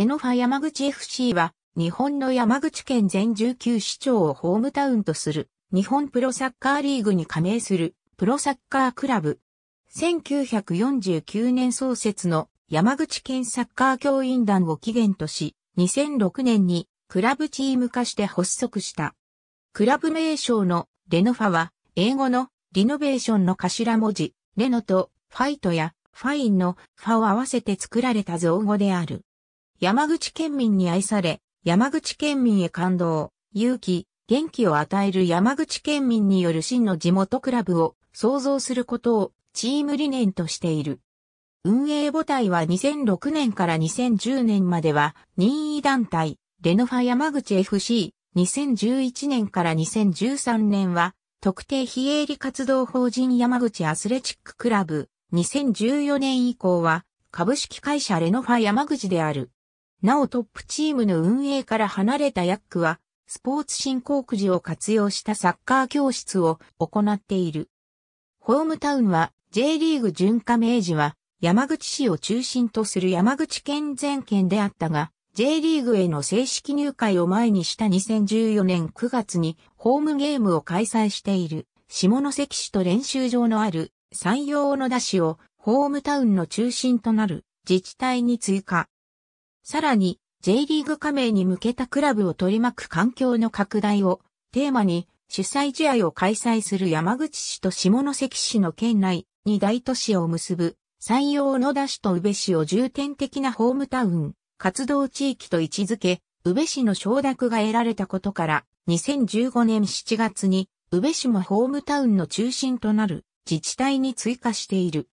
エノファ山口 FC は、日本の山口県全19市町をホームタウンとする、日本プロサッカーリーグに加盟する、プロサッカークラブ。1949年創設の山口県サッカー教員団を起源とし、2006年にクラブチーム化して発足した。クラブ名称のレノファは、英語のリノベーションの頭文字、レノとファイトやファインのファを合わせて作られた造語である。山口県民に愛され、山口県民へ感動、勇気、元気を与える山口県民による真の地元クラブを創造することをチーム理念としている。運営母体は2006年から2010年までは任意団体、レノファ山口 FC、2011年から2013年は特定非営利活動法人山口アスレチッククラブ、2014年以降は株式会社レノファ山口である。なおトップチームの運営から離れたヤックは、スポーツ振興くじを活用したサッカー教室を行っている。ホームタウンは J リーグ準加盟時は山口市を中心とする山口県全県であったが、J リーグへの正式入会を前にした2014年9月にホームゲームを開催している下関市と練習場のある山陽小野田市をホームタウンの中心となる自治体に追加。さらに J リーグ加盟に向けたクラブを取り巻く環境の拡大をテーマに主催試合を開催する山口市と下関市の県内に大都市を結ぶ山陽野田市と宇部市を重点的なホームタウン活動地域と位置づけ、宇部市の承諾が得られたことから2015年7月に宇部市もホームタウンの中心となる自治体に追加している。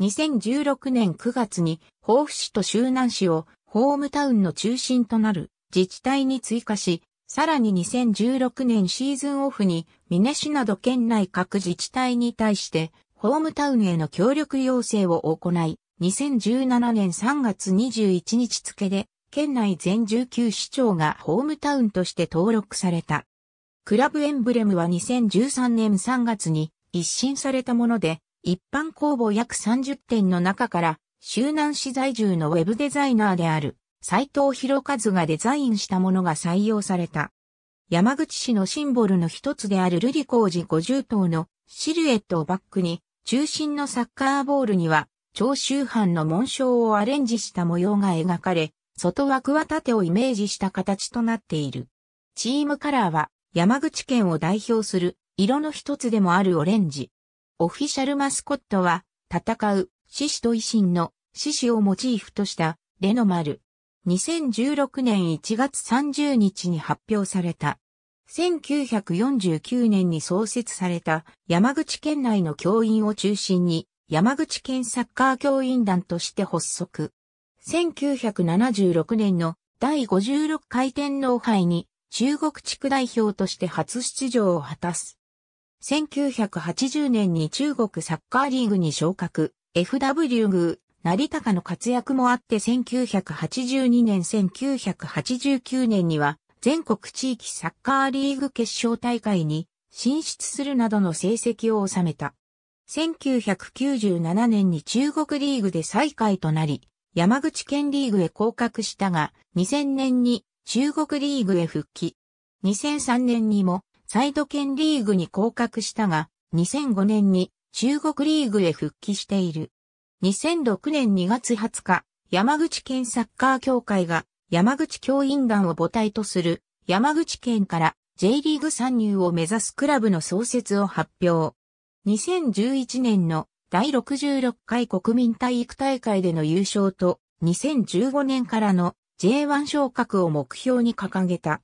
2016年9月に、甲府市と周南市をホームタウンの中心となる自治体に追加し、さらに2016年シーズンオフに、ミネ市など県内各自治体に対して、ホームタウンへの協力要請を行い、2017年3月21日付で、県内全19市長がホームタウンとして登録された。クラブエンブレムは2013年3月に一新されたもので、一般公募約30点の中から周南市在住のウェブデザイナーである斎藤博一がデザインしたものが採用された。山口市のシンボルの一つである瑠璃工事五0頭のシルエットをバックに中心のサッカーボールには長州藩の紋章をアレンジした模様が描かれ、外枠は縦をイメージした形となっている。チームカラーは山口県を代表する色の一つでもあるオレンジ。オフィシャルマスコットは戦う獅子と維新の獅子をモチーフとしたレノマル。2016年1月30日に発表された。1949年に創設された山口県内の教員を中心に山口県サッカー教員団として発足。1976年の第56回天皇杯に中国地区代表として初出場を果たす。1980年に中国サッカーリーグに昇格。FW 宮、成高の活躍もあって1982年1989年には全国地域サッカーリーグ決勝大会に進出するなどの成績を収めた。1997年に中国リーグで最下位となり、山口県リーグへ降格したが、2000年に中国リーグへ復帰。2003年にもサイド県リーグに降格したが、2005年に中国リーグへ復帰している。2006年2月20日、山口県サッカー協会が山口教員団を母体とする山口県から J リーグ参入を目指すクラブの創設を発表。2011年の第66回国民体育大会での優勝と2015年からの J1 昇格を目標に掲げた。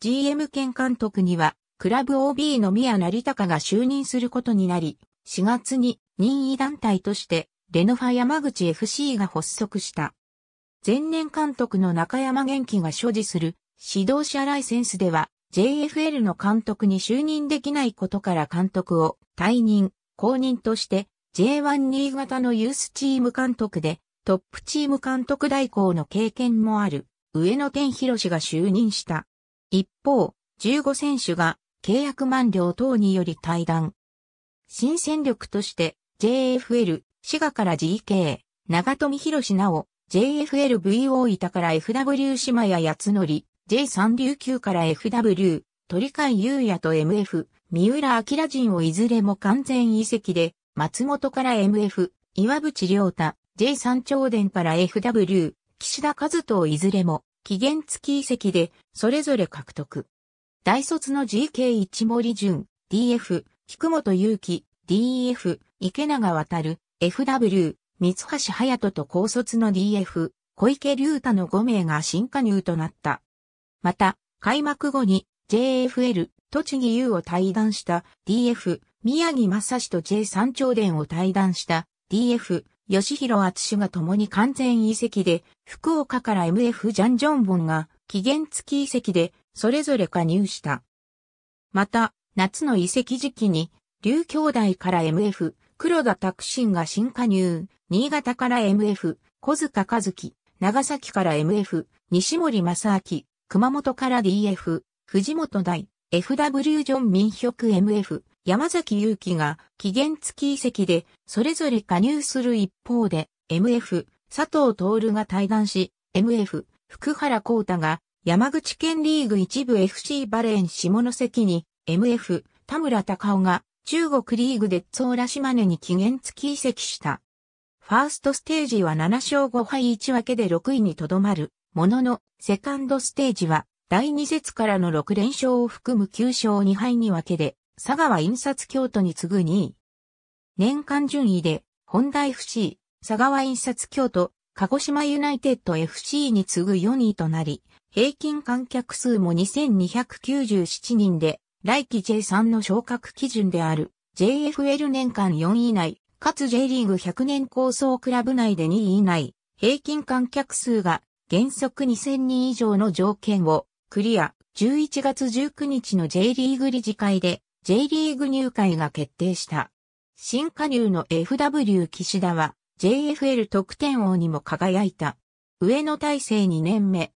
GM 県監督にはクラブ OB の宮成隆が就任することになり、4月に任意団体としてレノファ山口 FC が発足した。前年監督の中山元気が所持する指導者ライセンスでは JFL の監督に就任できないことから監督を退任、公認として J1 新潟のユースチーム監督でトップチーム監督代行の経験もある上野天博が就任した。一方、15選手が契約満了等により退団。新戦力として JFL 滋賀から GK、長富博なお、JFLV o 板から FW 島や八則、J3 琉球から FW、鳥海優也と MF、三浦明人をいずれも完全移籍で、松本から MF、岩淵良太、J3 長電から FW、岸田和人をいずれも、期限付き移籍で、それぞれ獲得。大卒の GK 一森淳、DF、菊本勇希、DF、池永渡、FW、三橋隼人と高卒の DF、小池隆太の5名が新加入となった。また、開幕後に JFL、栃木優を退団した DF、宮城正史と J 三頂伝を退団した DF、吉弘厚が共に完全移籍で、福岡から MF ジャン・ジョンボンが期限付き移籍で、それぞれ加入した。また、夏の移籍時期に、劉兄弟から MF、黒田拓進が新加入、新潟から MF、小塚和樹、長崎から MF、西森正明、熊本から DF、藤本大、FW ジョン・民ンョ MF、山崎祐希が期限付き移籍でそれぞれ加入する一方で MF 佐藤徹が対談し MF 福原光太が山口県リーグ一部 FC バレーン下関に MF、田村隆夫が中国リーグでツオラ島根に期限付き移籍した。ファーストステージは7勝5敗1分けで6位にとどまる。ものの、セカンドステージは、第2節からの6連勝を含む9勝2敗に分けで、佐川印刷京都に次ぐ2位。年間順位で、本大 FC、佐川印刷京都、鹿児島ユナイテッド FC に次ぐ4位となり、平均観客数も2297人で、来季 J3 の昇格基準である JFL 年間4位以内、かつ J リーグ100年構想クラブ内で2位以内、平均観客数が原則2000人以上の条件をクリア、11月19日の J リーグ理事会で J リーグ入会が決定した。新加入の FW 岸田は JFL 得点王にも輝いた。上野体制2年目。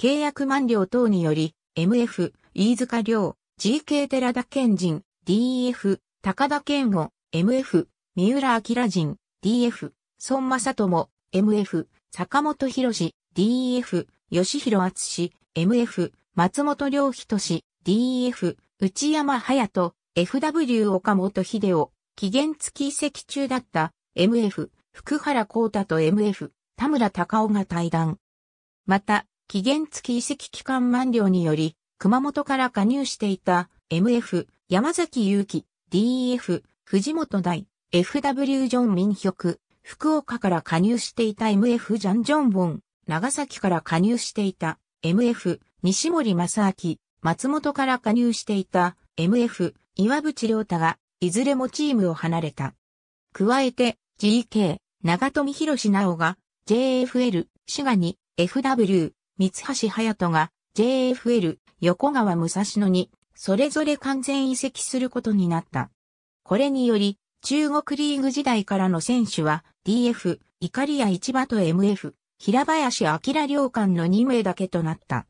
契約満了等により MF 飯塚良 GK 寺田健人、DF、高田健吾、MF、三浦明人、DF、孫正智、MF、坂本博士、DF、吉弘厚氏、MF、松本良人氏、DF、内山隼人、FW 岡本秀夫、期限付き移籍中だった、MF、福原光太と MF、田村隆夫が対談。また、期限付き移籍期間満了により、熊本から加入していた MF、山崎祐希、DF、藤本大、FW ジョン・ミンヒョク、福岡から加入していた MF ジャン・ジョン・ボン、長崎から加入していた MF、西森正明、松本から加入していた MF、岩渕良太が、いずれもチームを離れた。加えて、GK、長富博直が、JFL、滋賀に、FW、三橋隼人が、JFL、横川武蔵野に、それぞれ完全移籍することになった。これにより、中国リーグ時代からの選手は、DF、イカリア市場と MF、平林明良館の2名だけとなった。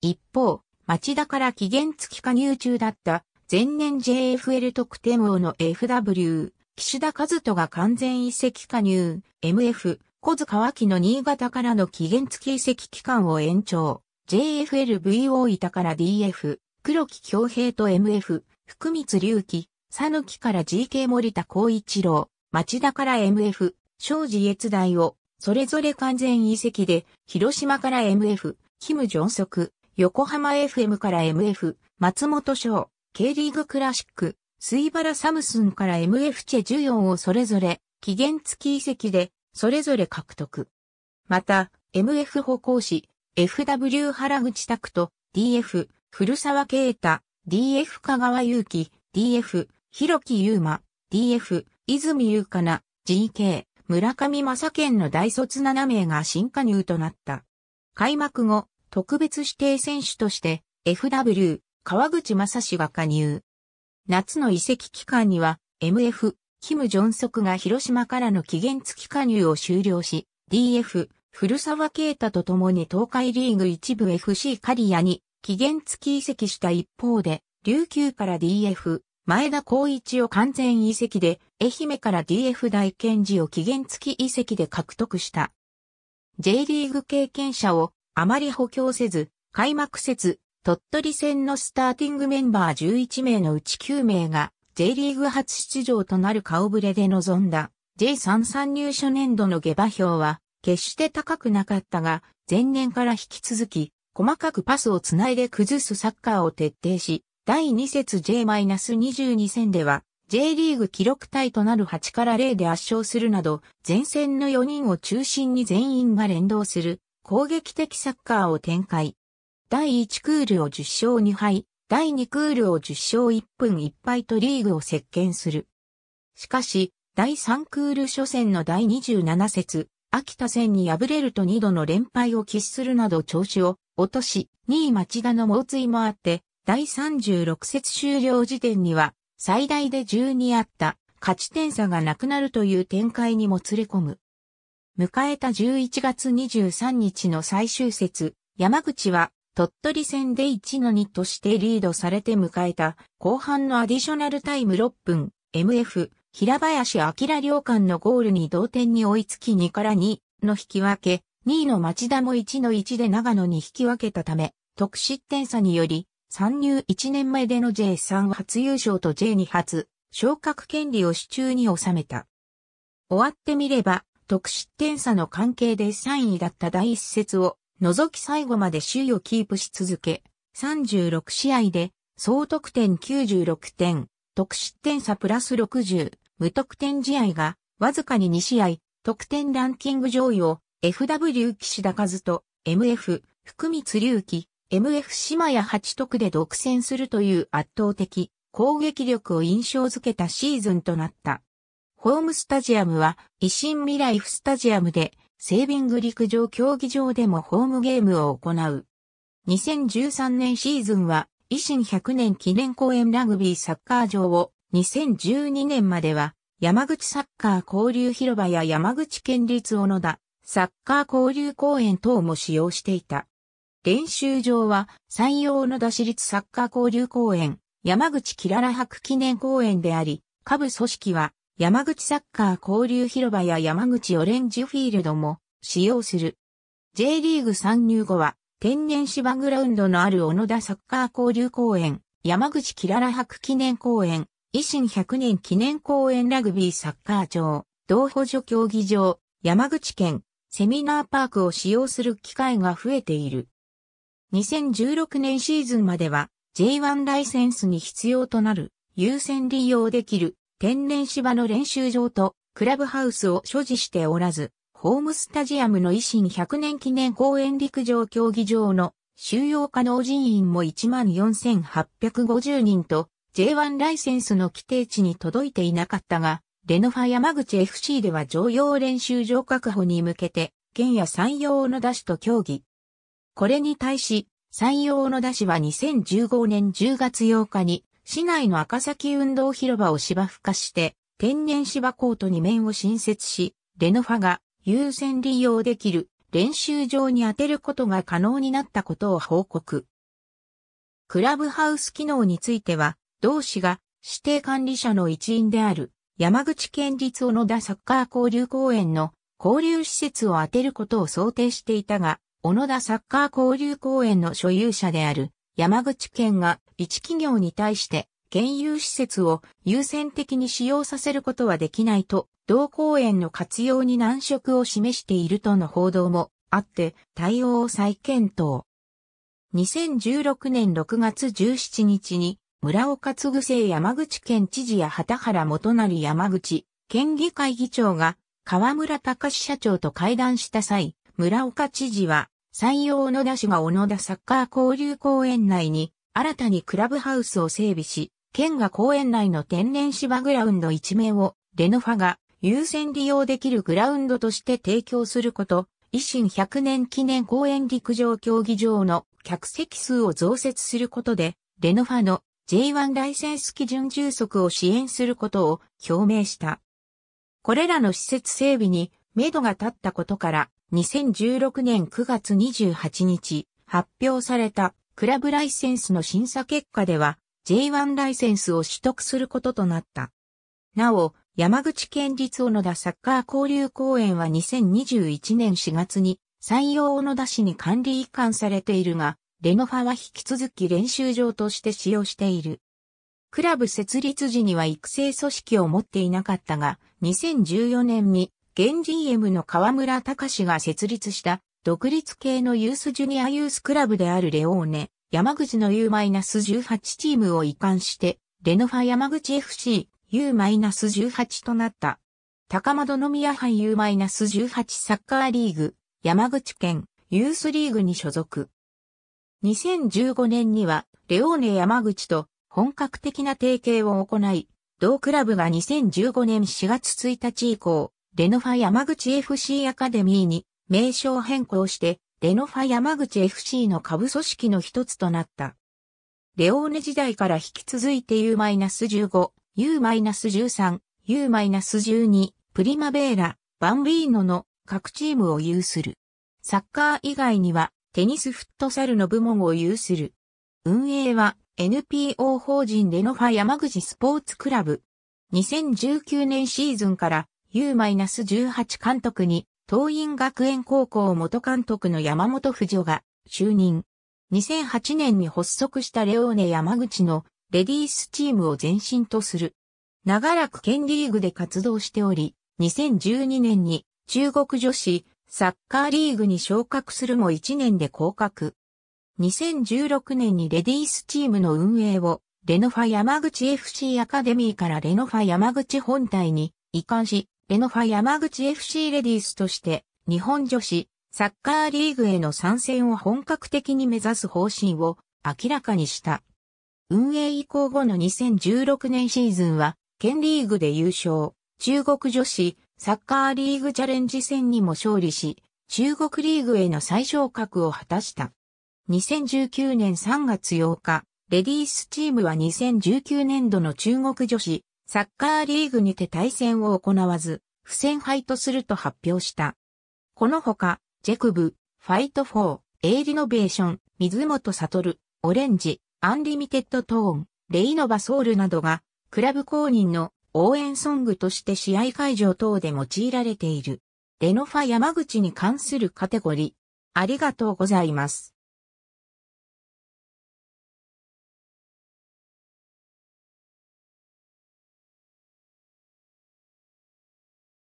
一方、町田から期限付き加入中だった前年 JFL 特典王の FW、岸田和人が完全移籍加入、MF、小塚脇の新潟からの期限付き移籍期間を延長。JFLV o 板から DF、黒木京平と MF、福光隆起、佐野木から GK 森田光一郎、町田から MF、庄司越大を、それぞれ完全移籍で、広島から MF、キム・ジョンソク、横浜 FM から MF、松本翔、K リーグクラシック、水原サムスンから MF チェ14をそれぞれ、期限付き移籍で、それぞれ獲得。また、MF 歩行士、FW 原口拓人、DF、古沢啓太、DF 香川祐希、DF、広木優馬、DF、泉優香な、GK、村上正健の大卒7名が新加入となった。開幕後、特別指定選手として、FW、川口正氏が加入。夏の移籍期間には、MF、キム・ジョンソクが広島からの期限付き加入を終了し、DF、古沢啓太と共に東海リーグ一部 FC リ谷に期限付き移籍した一方で、琉球から DF、前田光一を完全移籍で、愛媛から DF 大賢治を期限付き移籍で獲得した。J リーグ経験者をあまり補強せず、開幕せず、鳥取戦のスターティングメンバー11名のうち9名が J リーグ初出場となる顔ぶれで臨んだ J33 入所年度の下馬評は決して高くなかったが、前年から引き続き、細かくパスをつないで崩すサッカーを徹底し、第2節 J-22 戦では、J リーグ記録体となる8から0で圧勝するなど、前線の4人を中心に全員が連動する、攻撃的サッカーを展開。第1クールを10勝2敗、第2クールを10勝1分1敗とリーグを席巻する。しかし、第3クール初戦の第27節、秋田戦に敗れると2度の連敗を喫するなど調子を落とし、2位町田の猛追もあって、第36節終了時点には、最大で12あった勝ち点差がなくなるという展開にもつれ込む。迎えた11月23日の最終節、山口は鳥取戦で1 2としてリードされて迎えた後半のアディショナルタイム6分 MF 平林明良官のゴールに同点に追いつき2から2の引き分け、2位の町田も1の1で長野に引き分けたため、得失点差により、参入1年前での J3 初優勝と J2 初、昇格権利を手中に収めた。終わってみれば、得失点差の関係で3位だった第一節を、除き最後まで首位をキープし続け、36試合で、総得点96点、得失点差プラス60。無得点試合が、わずかに2試合、得点ランキング上位を、FW 岸田和と、MF、福光隆起、MF 島屋八徳で独占するという圧倒的攻撃力を印象づけたシーズンとなった。ホームスタジアムは、維新未来フスタジアムで、セービング陸上競技場でもホームゲームを行う。2013年シーズンは、維新100年記念公園ラグビーサッカー場を2012年までは山口サッカー交流広場や山口県立小野田サッカー交流公園等も使用していた。練習場は山陽小野田市立サッカー交流公園、山口キララ博記念公園であり、下部組織は山口サッカー交流広場や山口オレンジフィールドも使用する。J リーグ参入後は天然芝グラウンドのある小野田サッカー交流公園、山口キララ博記念公園、維新100年記念公園ラグビーサッカー場、同補助競技場、山口県、セミナーパークを使用する機会が増えている。2016年シーズンまでは J1 ライセンスに必要となる優先利用できる天然芝の練習場とクラブハウスを所持しておらず、ホームスタジアムの維新100年記念公園陸上競技場の収容可能人員も14,850人と J1 ライセンスの規定値に届いていなかったが、レノファ山口 FC では常用練習場確保に向けて、県や山陽の出しと協議。これに対し、山陽の出しは2015年10月8日に、市内の赤崎運動広場を芝生化して、天然芝コート2面を新設し、レノファが優先利用できる練習場に当てることが可能になったことを報告。クラブハウス機能については、同氏が指定管理者の一員である山口県立小野田サッカー交流公園の交流施設を当てることを想定していたが、小野田サッカー交流公園の所有者である山口県が一企業に対して県有施設を優先的に使用させることはできないと、同公園の活用に難色を示しているとの報道もあって対応を再検討。2016年6月17日に村岡嗣生山口県知事や畑原元成山口県議会議長が河村隆社長と会談した際、村岡知事は、採用野田氏が小野田サッカー交流公園内に新たにクラブハウスを整備し、県が公園内の天然芝グラウンド一面をレノファが優先利用できるグラウンドとして提供すること、維新100年記念公園陸上競技場の客席数を増設することで、レノファの J1 ライセンス基準充足を支援することを表明した。これらの施設整備に目処が立ったことから2016年9月28日発表されたクラブライセンスの審査結果では J1 ライセンスを取得することとなった。なお、山口県立小野田サッカー交流公園は2021年4月に山陽小野田市に管理移管されているが、レノファは引き続き練習場として使用している。クラブ設立時には育成組織を持っていなかったが、2014年に、現 GM の河村隆が設立した独立系のユースジュニアユースクラブであるレオーネ、山口の U-18 チームを移管して、レノファ山口 FC U-18 となった。高窓宮杯 U-18 サッカーリーグ、山口県ユースリーグに所属。2015年には、レオーネ山口と本格的な提携を行い、同クラブが2015年4月1日以降、レノファ山口 FC アカデミーに名称変更して、レノファ山口 FC の下部組織の一つとなった。レオーネ時代から引き続いて U-15、U-13、U-12、プリマベーラ、バンビーノの各チームを有する。サッカー以外には、テニスフットサルの部門を有する。運営は NPO 法人レノファ山口スポーツクラブ。2019年シーズンから U-18 監督に東院学園高校元監督の山本婦女が就任。2008年に発足したレオーネ山口のレディースチームを前身とする。長らく県リーグで活動しており、2012年に中国女子サッカーリーグに昇格するも1年で降格。2016年にレディースチームの運営を、レノファ山口 FC アカデミーからレノファ山口本体に移管し、レノファ山口 FC レディースとして、日本女子、サッカーリーグへの参戦を本格的に目指す方針を明らかにした。運営移行後の2016年シーズンは、県リーグで優勝、中国女子、サッカーリーグチャレンジ戦にも勝利し、中国リーグへの最昇格を果たした。2019年3月8日、レディースチームは2019年度の中国女子サッカーリーグにて対戦を行わず、不戦敗とすると発表した。このほか、ジェクブ、ファイト4、イリノベーション、水本悟、オレンジ、アンリミテッドトーン、レイノバソールなどが、クラブ公認の応援ソングとして試合会場等で用いられている。レノファ山口に関するカテゴリー。ありがとうございます。